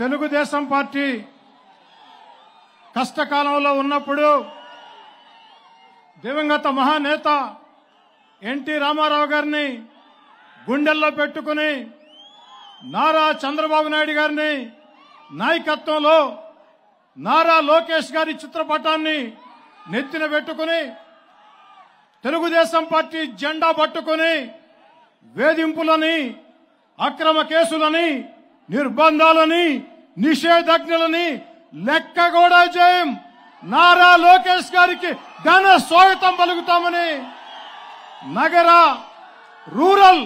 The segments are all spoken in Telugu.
తెలుగుదేశం పార్టీ కష్టకాలంలో ఉన్నప్పుడు దివంగత మహానేత ఎన్టీ రామారావు గారిని గుండెల్లో పెట్టుకుని నారా చంద్రబాబు నాయుడు గారిని నాయకత్వంలో నారా లోకేష్ గారి చిత్రపటాన్ని నెత్తిన పెట్టుకుని తెలుగుదేశం పార్టీ జెండా పట్టుకుని వేధింపులని అక్రమ కేసులని నిర్బంధాలని నిషేధజ్ఞలని లెక్క కూడా చేయం నారా లోకేష్ గారికి ఘన స్వాగతం పలుకుతామని నగర రూరల్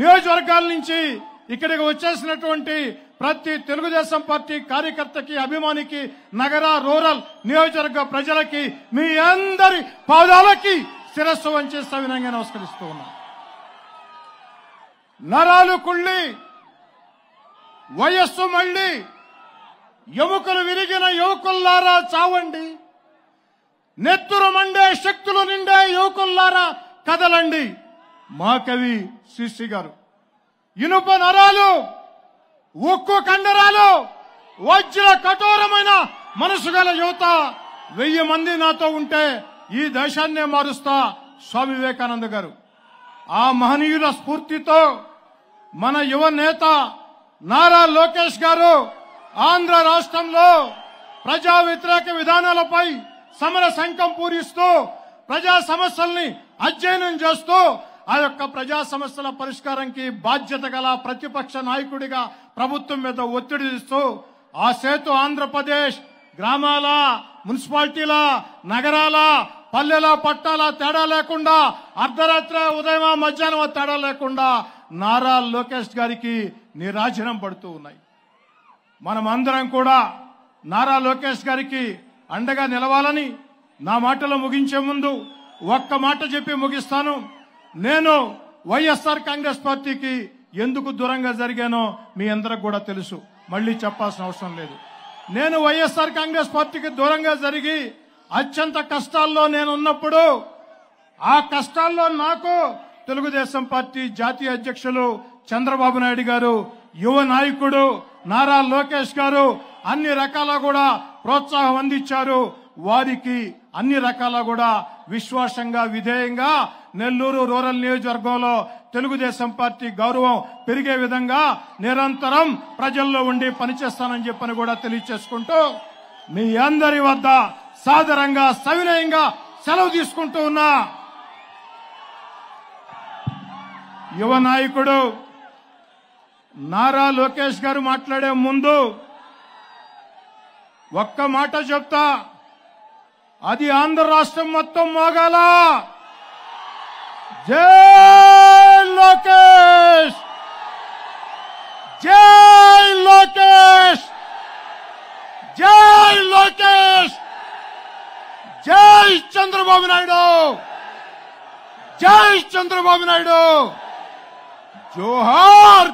నియోజకవర్గాల నుంచి ఇక్కడికి వచ్చేసినటువంటి ప్రతి తెలుగుదేశం పార్టీ కార్యకర్తకి అభిమానికి నగర రూరల్ నియోజకవర్గ ప్రజలకి మీ అందరి పాదాలకి శిరస్సు వంచేస్తా వినంగా నమస్కరిస్తూ ఉన్నా నరాలు కుళ్ళి వయస్సు మళ్ళీ ఎముకలు విరిగిన యువకుల్లారా చావండి నెత్తురు మండే శక్తులు నిండే యువకుల్లారా కదలండి మా కవి శిష్య గారు ఇనుప నరాలు ఉక్కు కండరాలు వజ్ర కఠోరమైన మనసు గల యువత వెయ్యి మంది నాతో ఉంటే ఈ దేశాన్నే మారుస్తా స్వామి వివేకానంద గారు ఆ మహనీయుల స్ఫూర్తితో మన యువ నేత నారా లోకేష్ గారు ఆంధ్ర రాష్ట్రంలో ప్రజా వ్యతిరేక విధానాలపై సమర శంఖం పూరిస్తూ ప్రజా సమస్యల్ని అధ్యయనం చేస్తూ ఆ యొక్క ప్రజా సమస్యల పరిష్కారంకి బాధ్యత గల ప్రతిపక్ష నాయకుడిగా ప్రభుత్వం మీద ఒత్తిడి ఇస్తూ ఆ సేతు ఆంధ్రప్రదేశ్ గ్రామాల మున్సిపాలిటీల నగరాల పల్లెల పట్టాల తేడా లేకుండా అర్ధరాత్రి ఉదయం మధ్యాహ్నం తేడా లేకుండా నారా లోకేష్ గారికి నిరాజనం పడుతూ ఉన్నాయి మనమందరం కూడా నారా లోకేష్ గారికి అండగా నిలవాలని నా మాటలు ముగించే ముందు ఒక్క మాట చెప్పి ముగిస్తాను నేను వైఎస్ఆర్ కాంగ్రెస్ పార్టీకి ఎందుకు దూరంగా జరిగానో మీ అందరికి కూడా తెలుసు మళ్ళీ చెప్పాల్సిన అవసరం లేదు నేను వైఎస్ఆర్ కాంగ్రెస్ పార్టీకి దూరంగా జరిగి అత్యంత కష్టాల్లో నేనున్నప్పుడు ఆ కష్టాల్లో నాకు తెలుగుదేశం పార్టీ జాతీయ అధ్యక్షులు చంద్రబాబు నాయుడు గారు యువ నాయకుడు నారా లోకేష్ గారు అన్ని రకాల కూడా ప్రోత్సాహం అందించారు వారికి అన్ని రకాల కూడా విశ్వాసంగా విధేయంగా నెల్లూరు రూరల్ నియోజకవర్గంలో తెలుగుదేశం పార్టీ గౌరవం పెరిగే విధంగా నిరంతరం ప్రజల్లో ఉండి పనిచేస్తానని చెప్పని కూడా తెలియచేసుకుంటూ మీ అందరి వద్ద సాదరంగా సవినయంగా సెలవు తీసుకుంటూ ఉన్నా యువ నాయకుడు నారా లోకేష్ గారు మాట్లాడే ముందు ఒక్క మాట చెప్తా అది ఆంధ్ర రాష్ట్రం మొత్తం మోగాలా जय लोकेश जय लोकेश जय लोकेश जय चंद्रबाबू नायडू जय चंद्रबाबू नायडू जोहार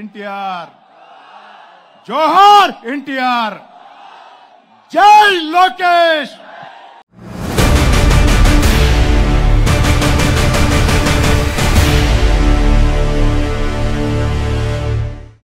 एनटीआर जोहार एनटीआर जय लोकेश